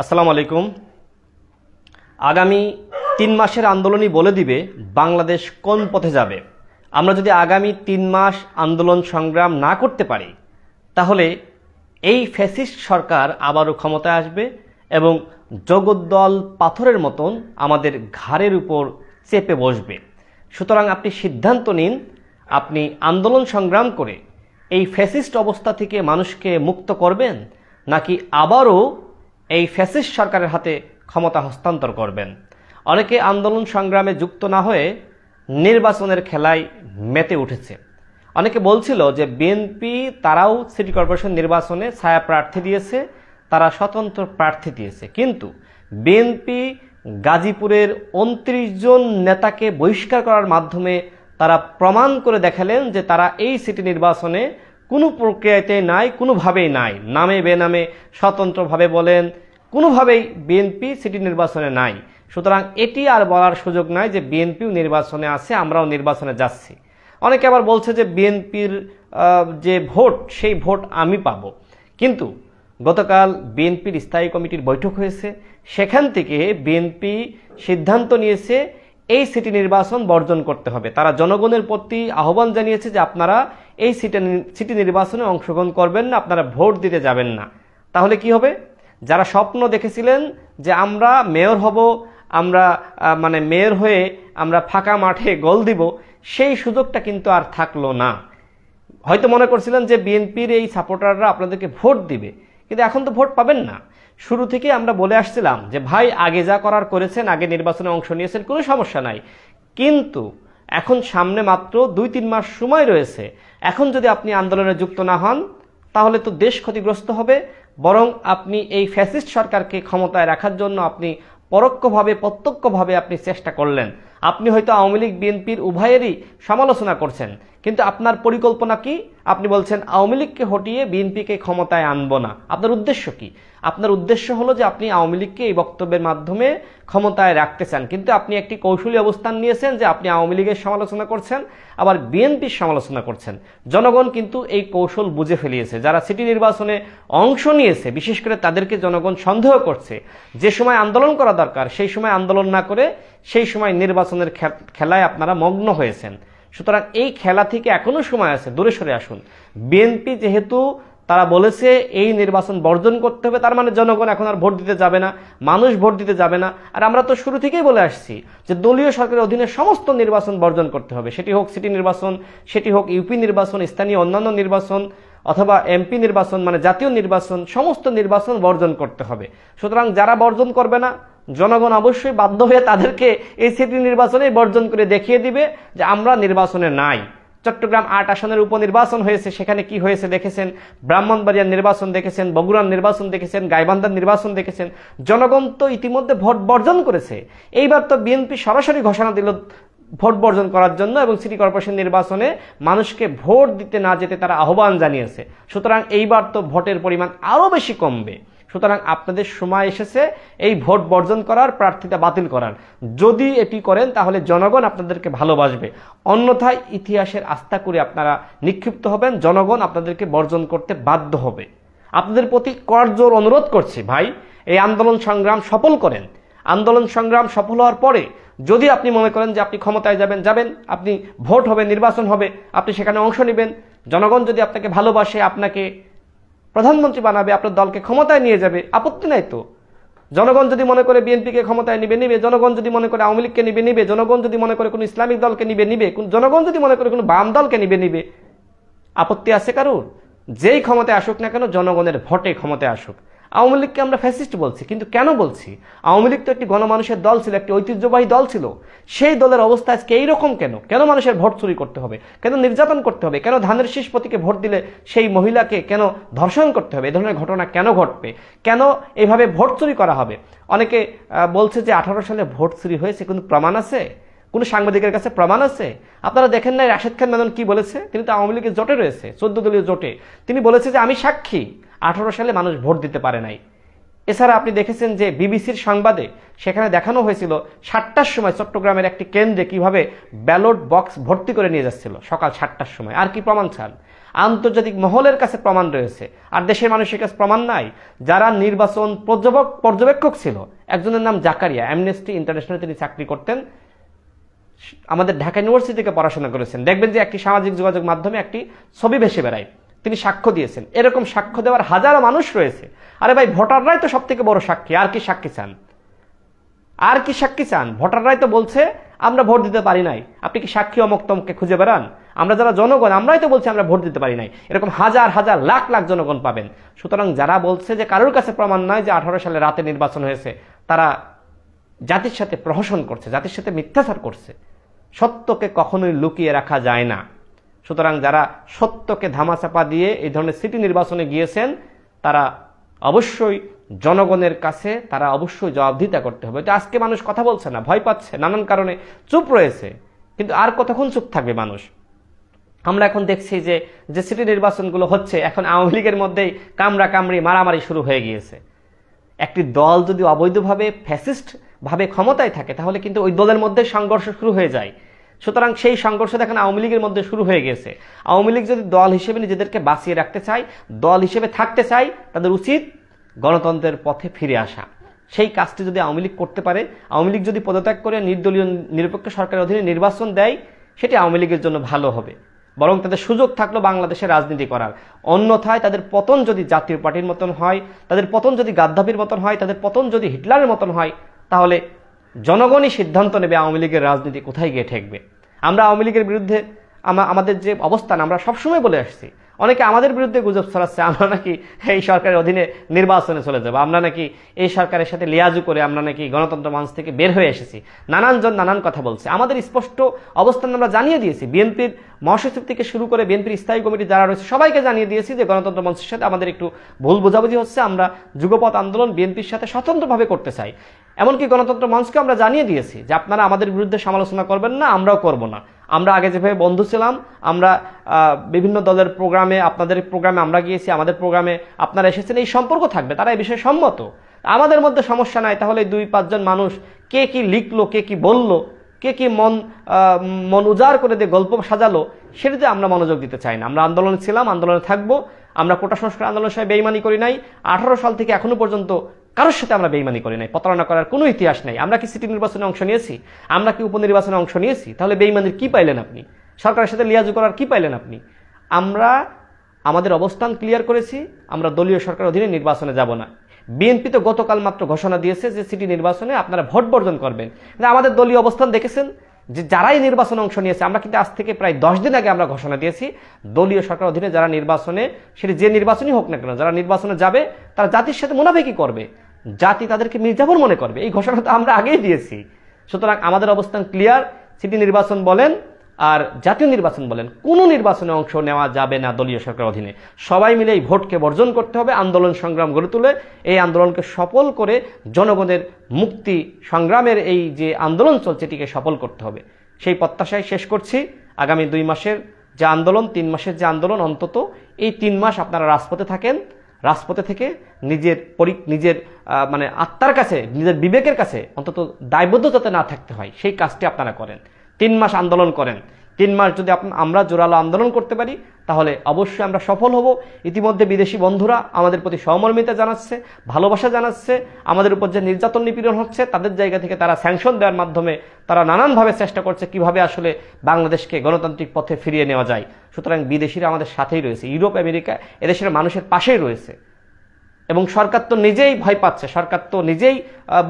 আসসালামু আলাইকুম আগামী তিন মাসের আন্দোলনই বলে দিবে বাংলাদেশ কোন পথে যাবে আমরা যদি আগামী তিন মাস আন্দোলন সংগ্রাম না করতে পারি তাহলে এই ফ্যাসিস্ট সরকার আবারও ক্ষমতায় আসবে এবং জগদ্দল পাথরের মতন আমাদের ঘাড়ের উপর চেপে বসবে সুতরাং আপনি সিদ্ধান্ত নিন আপনি আন্দোলন সংগ্রাম করে এই ফ্যাসিস্ট অবস্থা থেকে মানুষকে মুক্ত করবেন নাকি আবারও এই ফ্যাসিস সরকারের হাতে ক্ষমতা হস্তান্তর করবেন অনেকে আন্দোলন সংগ্রামে যুক্ত না হয়ে নির্বাচনের খেলায় মেতে উঠেছে অনেকে বলছিল যে বিএনপি তারাও সিটি কর্পোরেশন নির্বাচনে ছায়া প্রার্থী দিয়েছে তারা স্বতন্ত্র প্রার্থী দিয়েছে কিন্তু বিএনপি গাজীপুরের উনত্রিশ জন নেতাকে বহিষ্কার করার মাধ্যমে তারা প্রমাণ করে দেখালেন যে তারা এই সিটি নির্বাচনে কোনো প্রক্রিয়াতে নাই কোনোভাবেই নাই নামে বেনামে স্বতন্ত্রভাবে বলেন কোনোভাবেই বিএনপি সিটি নির্বাচনে নাই সুতরাং এটি আর বলার সুযোগ নাই যে বিএনপিও নির্বাচনে আছে আমরাও নির্বাচনে যাচ্ছি অনেকে আবার বলছে যে বিএনপির যে ভোট সেই ভোট আমি পাব কিন্তু গতকাল বিএনপির স্থায়ী কমিটির বৈঠক হয়েছে সেখান থেকে বিএনপি সিদ্ধান্ত নিয়েছে এই সিটি নির্বাচন বর্জন করতে হবে তারা জনগণের প্রতি আহ্বান জানিয়েছে যে আপনারা এই সিটি সিটি নির্বাচনে অংশগ্রহণ করবেন না আপনারা ভোট দিতে যাবেন না তাহলে কি হবে যারা স্বপ্ন দেখেছিলেন যে আমরা মেয়র হব আমরা মানে মেয়র হয়ে আমরা ফাঁকা মাঠে গোল দিব সেই সুযোগটা কিন্তু আর থাকলো না হয়তো মনে করছিলেন যে বিএনপির এই সাপোর্টাররা আপনাদেরকে ভোট দিবে কিন্তু এখন তো ভোট পাবেন না শুরু থেকে আমরা বলে আসছিলাম যে ভাই আগে যা করার করেছেন আগে নির্বাচনে অংশ নিয়েছেন কোনো সমস্যা নাই কিন্তু এখন সামনে মাত্র দুই তিন মাস সময় রয়েছে এখন যদি আপনি আন্দোলনে যুক্ত না হন তাহলে তো দেশ ক্ষতিগ্রস্ত হবে বরং আপনি এই ফ্যাসিস্ট সরকারকে ক্ষমতায় রাখার জন্য আপনি পরোক্ষভাবে প্রত্যক্ষভাবে আপনি চেষ্টা করলেন আপনি হয়তো আওয়ামী লীগ বিএনপির উভয়েরই সমালোচনা করছেন কিন্তু আপনার পরিকল্পনা কি আপনি বলছেন আওয়ামী লীগকে হটিয়ে বিএনপিকে ক্ষমতায় আনবো না আপনার উদ্দেশ্য কি আপনার উদ্দেশ্য হলো যে আপনি আওয়ামী লীগকে এই বক্তব্যের মাধ্যমে ক্ষমতায় রাখতে চান কিন্তু আপনি একটি কৌশলী অবস্থান নিয়েছেন যে আপনি আওয়ামী লীগের সমালোচনা করছেন আবার বিএনপির সমালোচনা করছেন জনগণ কিন্তু এই কৌশল বুঝে ফেলিয়েছে যারা সিটি নির্বাচনে অংশ নিয়েছে বিশেষ করে তাদেরকে জনগণ সন্দেহ করছে যে সময় আন্দোলন করা দরকার সেই সময় আন্দোলন না করে সেই সময় নির্বাচনের খেলায় আপনারা মগ্ন হয়েছেন সুতরাং এই খেলা থেকে এখনও সময় আছে দূরে সরে আসুন বিএনপি যেহেতু তারা বলেছে এই নির্বাচন বর্জন করতে হবে তার মানে জনগণ এখন আর ভোট দিতে যাবে না মানুষ ভোট দিতে যাবে না আর আমরা তো শুরু থেকেই বলে আসছি যে দলীয় সরকারের অধীনে সমস্ত নির্বাচন বর্জন করতে হবে সেটি হোক সিটি নির্বাচন সেটি হোক ইউপি নির্বাচন স্থানীয় অন্যান্য নির্বাচন অথবা এমপি নির্বাচন মানে জাতীয় নির্বাচন সমস্ত নির্বাচন বর্জন করতে হবে সুতরাং যারা বর্জন করবে না জনগণ অবশ্যই বাধ্য হয়ে তাদেরকে এই সিটি নির্বাচনে বর্জন করে দেখিয়ে দিবে যে আমরা নির্বাচনে নাই চট্টগ্রাম আট আসনের উপনির্বাচন হয়েছে সেখানে কি হয়েছে দেখেছেন ব্রাহ্মণবাড়িয়ার নির্বাচন দেখেছেন বগুড়ার নির্বাচন দেখেছেন গাইবান্ধার নির্বাচন দেখেছেন জনগণ তো ইতিমধ্যে ভোট বর্জন করেছে এইবার তো বিএনপি সরাসরি ঘোষণা দিল ভোট বর্জন করার জন্য এবং সিটি কর্পোরেশন নির্বাচনে মানুষকে ভোট দিতে না যেতে তারা আহ্বান জানিয়েছে সুতরাং এইবার তো ভোটের পরিমাণ আরও বেশি কমবে সুতরাং আপনাদের সময় এসেছে এই ভোট বর্জন করার প্রার্থীতা বাতিল করার যদি এটি করেন তাহলে জনগণ আপনাদেরকে ভালোবাসবে অন্যথায় ইতিহাসের আস্থা করে আপনারা নিক্ষিপ্ত হবেন জনগণ আপনাদেরকে বর্জন করতে বাধ্য হবে আপনাদের প্রতি করজোর অনুরোধ করছি ভাই এই আন্দোলন সংগ্রাম সফল করেন আন্দোলন সংগ্রাম সফল হওয়ার পরে যদি আপনি মনে করেন যে আপনি ক্ষমতায় যাবেন যাবেন আপনি ভোট হবে নির্বাচন হবে আপনি সেখানে অংশ নেবেন জনগণ যদি আপনাকে ভালোবাসে আপনাকে প্রধানমন্ত্রী বানাবে আপনার দলকে ক্ষমতায় নিয়ে যাবে আপত্তি নাই তো জনগণ যদি মনে করে বিএনপিকে ক্ষমতায় নিবে নিবে জনগণ যদি মনে করে আওয়ামী লীগকে নিবে নিবে জনগণ যদি মনে করে কোনো ইসলামিক দলকে নিবে নিবে জনগণ যদি মনে করে কোনো বাম দলকে নিবে নিবে আপত্তি আছে কারুর যেই ক্ষমতায় আসুক না কেন জনগণের ভোটে ক্ষমতায় আসুক আওয়ামী লীগকে আমরা ফ্যাসিস্ট বলছি কিন্তু কেন বলছি আওয়ামী লীগ তো একটি গণমানুষের দল ছিল একটি ঐতিহ্যবাহী দল ছিল সেই দলের অবস্থা আজকে এইরকম কেন কেন মানুষের ভোট চুরি করতে হবে কেন নির্যাতন করতে হবে কেন ধানের শেষ প্রতীকে ভোট দিলে সেই মহিলাকে কেন ধর্ষণ করতে হবে এ ধরনের ঘটনা কেন ঘটবে কেন এভাবে ভোট চুরি করা হবে অনেকে বলছে যে আঠারো সালে ভোট চুরি হয়েছে কিন্তু প্রমাণ আছে কোনো সাংবাদিকের কাছে প্রমাণ আছে আপনারা দেখেন নাই রাশেদ খান ম্যাডন কি বলেছে তিনি তো আওয়ামী লীগের জোটে রয়েছে চোদ্দ দলীয় জোটে তিনি বলেছে যে আমি সাক্ষী আঠারো সালে মানুষ ভোট দিতে পারে নাই এছাড়া আপনি দেখেছেন যে বিবিসির সংবাদে সেখানে দেখানো হয়েছিল সাতটার সময় চট্টগ্রামের একটি কেন্দ্রে কিভাবে ব্যালট বক্স ভর্তি করে নিয়ে যাচ্ছিল সকাল সাতটার সময় আর কি প্রমাণ ছাড় আন্তর্জাতিক মহলের কাছে প্রমাণ রয়েছে আর দেশের মানুষের কাছে প্রমাণ নাই যারা নির্বাচন পর্যবেক্ষক ছিল একজনের নাম জাকারিয়া অ্যামনেস্টি ইন্টারন্যাশনাল তিনি চাকরি করতেন আমাদের ঢাকা ইউনিভার্সিটি থেকে পড়াশোনা করেছেন দেখবেন যে একটি সামাজিক যোগাযোগ মাধ্যমে একটি ছবি ভেসে বেড়ায় তিনি সাক্ষ্য দিয়েছেন এরকম সাক্ষ্য দেওয়ার হাজারো মানুষ রয়েছে আরে ভাই ভোটাররাই তো সব থেকে বড় সাক্ষী আর কি সাক্ষী চান আর কি সাক্ষী চান ভোটাররাই তো বলছে আমরা ভোট দিতে পারি নাই আপনি কি সাক্ষী অমকতমকে খুঁজে বেড়ান আমরা যারা জনগণ আমরাই তো বলছি আমরা ভোট দিতে পারি নাই এরকম হাজার হাজার লাখ লাখ জনগণ পাবেন সুতরাং যারা বলছে যে কারোর কাছে প্রমাণ নয় যে আঠারো সালে রাতে নির্বাচন হয়েছে তারা জাতির সাথে প্রহসন করছে জাতির সাথে মিথ্যাচার করছে সত্যকে কখনোই লুকিয়ে রাখা যায় না সুতরাং যারা সত্যকে ধামাচাপা দিয়ে এই ধরনের সিটি নির্বাচনে গিয়েছেন তারা অবশ্যই জনগণের কাছে তারা অবশ্যই জবাবদিতা করতে হবে তো আজকে মানুষ কথা বলছে না ভয় পাচ্ছে নানান কারণে চুপ রয়েছে কিন্তু আর কতক্ষণ চুপ থাকবে মানুষ আমরা এখন দেখছি যে যে সিটি নির্বাচনগুলো হচ্ছে এখন আওয়ামী লীগের মধ্যেই কামড়া কামড়ি মারামারি শুরু হয়ে গিয়েছে একটি দল যদি অবৈধভাবে ফ্যাসিস্ট ভাবে ক্ষমতায় থাকে তাহলে কিন্তু ওই দলের মধ্যে সংঘর্ষ শুরু হয়ে যায় সুতরাং সেই সংঘর্ষ দেখেন আওয়ামী লীগের মধ্যে শুরু হয়ে গেছে আওয়ামী লীগ যদি দল হিসেবে নিজেদেরকে বাঁচিয়ে রাখতে চায় দল হিসেবে থাকতে চায় তাদের উচিত গণতন্ত্রের পথে ফিরে আসা সেই কাজটি যদি আওয়ামী লীগ করতে পারে আওয়ামী লীগ যদি পদত্যাগ করে নির্দলীয় নিরপেক্ষ সরকারের অধীনে নির্বাচন দেয় সেটি আওয়ামী লীগের জন্য ভালো হবে বরং তাদের সুযোগ থাকলো বাংলাদেশে রাজনীতি করার অন্যথায় তাদের পতন যদি জাতীয় পার্টির মতন হয় তাদের পতন যদি গাদ্দাফির মতন হয় তাদের পতন যদি হিটলারের মতন হয় তাহলে জনগণই সিদ্ধান্ত নেবে আওয়ামী লীগের রাজনীতি কোথায় গিয়ে ঠেকবে আমরা আওয়ামী লীগের বিরুদ্ধে আমাদের যে অবস্থান আমরা সবসময় বলে আসছি অনেকে আমাদের বিরুদ্ধে গুজব ছড়াচ্ছে আমরা নাকি এই সরকারের অধীনে নির্বাচনে চলে যাবো আমরা নাকি এই সরকারের সাথে লিয়াজু করে আমরা নাকি গণতন্ত্র মঞ্চ থেকে বের হয়ে এসেছি নানানজন নানান কথা বলছে আমাদের স্পষ্ট অবস্থান আমরা জানিয়ে দিয়েছি বিএনপির মহাসচিব থেকে শুরু করে বিএনপির স্থায়ী কমিটি যারা রয়েছে সবাইকে জানিয়ে দিয়েছি যে গণতন্ত্র মঞ্চের সাথে আমাদের একটু ভুল বোঝাবুঝি হচ্ছে আমরা যুগপথ আন্দোলন বিএনপির সাথে স্বতন্ত্রভাবে করতে চাই এমনকি গণতন্ত্র মঞ্চকে আমরা জানিয়ে দিয়েছি যে আপনারা আমাদের বিরুদ্ধে সমালোচনা করবেন না আমরাও করব না আমরা আগে যেভাবে বন্ধু ছিলাম আমরা বিভিন্ন দলের প্রোগ্রামে আপনাদের প্রোগ্রামে আমরা গিয়েছি আমাদের প্রোগ্রামে আপনারা এসেছেন এই সম্পর্ক থাকবে তারা এই বিষয়ে সম্মত আমাদের মধ্যে সমস্যা নাই তাহলে দুই পাঁচজন মানুষ কে কি লিখলো কে কি বললো কে কি মন মন উজাড় করে দিয়ে গল্প সাজালো সেটাতে আমরা মনোযোগ দিতে চাই না আমরা আন্দোলনে ছিলাম আন্দোলনে থাকবো আমরা কোটা সংস্কার আন্দোলনের সাথে বেইমানি করি নাই আঠারো সাল থেকে এখনও পর্যন্ত কারোর সাথে আমরা বেইমানি করি নাই প্রতারণা করার কোনো ইতিহাস নাই আমরা কি সিটি নির্বাচনে অংশ নিয়েছি আমরা কি উপনির্বাচনে অংশ নিয়েছি তাহলে বেইমানির কি পাইলেন আপনি সরকারের সাথে লিয়াজু করার কি পাইলেন আপনি আমরা আমাদের অবস্থান ক্লিয়ার করেছি আমরা দলীয় সরকার অধীনে নির্বাচনে যাব না বিএনপি তো গতকাল মাত্র ঘোষণা দিয়েছে যে সিটি নির্বাচনে আপনারা ভোট বর্জন করবেন আমাদের দলীয় অবস্থান দেখেছেন যে যারাই নির্বাচনে অংশ নিয়েছে আমরা কিন্তু আজ থেকে প্রায় দশ দিন আগে আমরা ঘোষণা দিয়েছি দলীয় সরকার অধীনে যারা নির্বাচনে সেটি যে নির্বাচনই হোক না কেন যারা নির্বাচনে যাবে তারা জাতির সাথে মুনাফেকি করবে জাতি তাদেরকে মির্জাফর মনে করবে এই ঘোষণা তো আমরা আগেই দিয়েছি সুতরাং আমাদের অবস্থান ক্লিয়ার সিটি নির্বাচন বলেন আর জাতীয় নির্বাচন বলেন কোনো নির্বাচনে অংশ নেওয়া যাবে না দলীয় সরকার অধীনে সবাই মিলে এই ভোটকে বর্জন করতে হবে আন্দোলন সংগ্রাম গড়ে তুলে এই আন্দোলনকে সফল করে জনগণের মুক্তি সংগ্রামের এই যে আন্দোলন চলছে এটিকে সফল করতে হবে সেই প্রত্যাশায় শেষ করছি আগামী দুই মাসের যে আন্দোলন তিন মাসের যে আন্দোলন অন্তত এই তিন মাস আপনারা রাজপথে থাকেন রাজপথে থেকে নিজের পরি নিজের মানে আত্মার কাছে নিজের বিবেকের কাছে অন্তত দায়বদ্ধ যাতে না থাকতে হয় সেই কাজটি আপনারা করেন তিন মাস আন্দোলন করেন তিন মাস যদি আমরা জোরালো আন্দোলন করতে পারি তাহলে অবশ্যই আমরা সফল হব ইতিমধ্যে বিদেশি বন্ধুরা আমাদের প্রতি সহমর্মিতা জানাচ্ছে ভালোবাসা জানাচ্ছে আমাদের উপর যে নির্যাতন নিপীড়ন হচ্ছে তাদের জায়গা থেকে তারা স্যাংশন দেওয়ার মাধ্যমে তারা নানানভাবে চেষ্টা করছে কিভাবে আসলে বাংলাদেশকে গণতান্ত্রিক পথে ফিরিয়ে নেওয়া যায় সুতরাং বিদেশিরা আমাদের সাথেই রয়েছে ইউরোপ আমেরিকা এদেশের মানুষের পাশেই রয়েছে এবং সরকার তো নিজেই ভয় পাচ্ছে সরকার তো নিজেই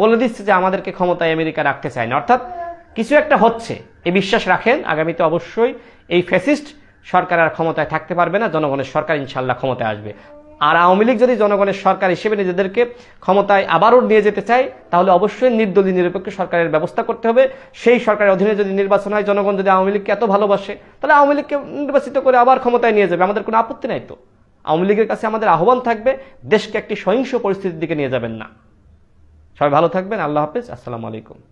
বলে দিচ্ছে যে আমাদেরকে ক্ষমতায় আমেরিকা রাখতে চায় না অর্থাৎ কিছু একটা হচ্ছে এ বিশ্বাস রাখেন আগামীতে অবশ্যই এই ফ্যাসিস্ট সরকার আর ক্ষমতায় থাকতে পারবে না জনগণের সরকার ইনশাল্লাহ ক্ষমতায় আসবে আর আওয়ামী লীগ যদি জনগণের সরকার হিসেবে নিজেদেরকে ক্ষমতায় আবারও নিয়ে যেতে চায় তাহলে অবশ্যই নির্দলীয় নিরপেক্ষ সরকারের ব্যবস্থা করতে হবে সেই সরকারের অধীনে যদি নির্বাচন হয় জনগণ যদি আওয়ামী লীগকে এত ভালোবাসে তাহলে আওয়ামী লীগকে নির্বাচিত করে আবার ক্ষমতায় নিয়ে যাবে আমাদের কোনো আপত্তি নাই তো আওয়ামী লীগের কাছে আমাদের আহ্বান থাকবে দেশকে একটি সহিংস পরিস্থিতির দিকে নিয়ে যাবেন না সবাই ভালো থাকবেন আল্লাহ হাফিজ আসসালামু আলাইকুম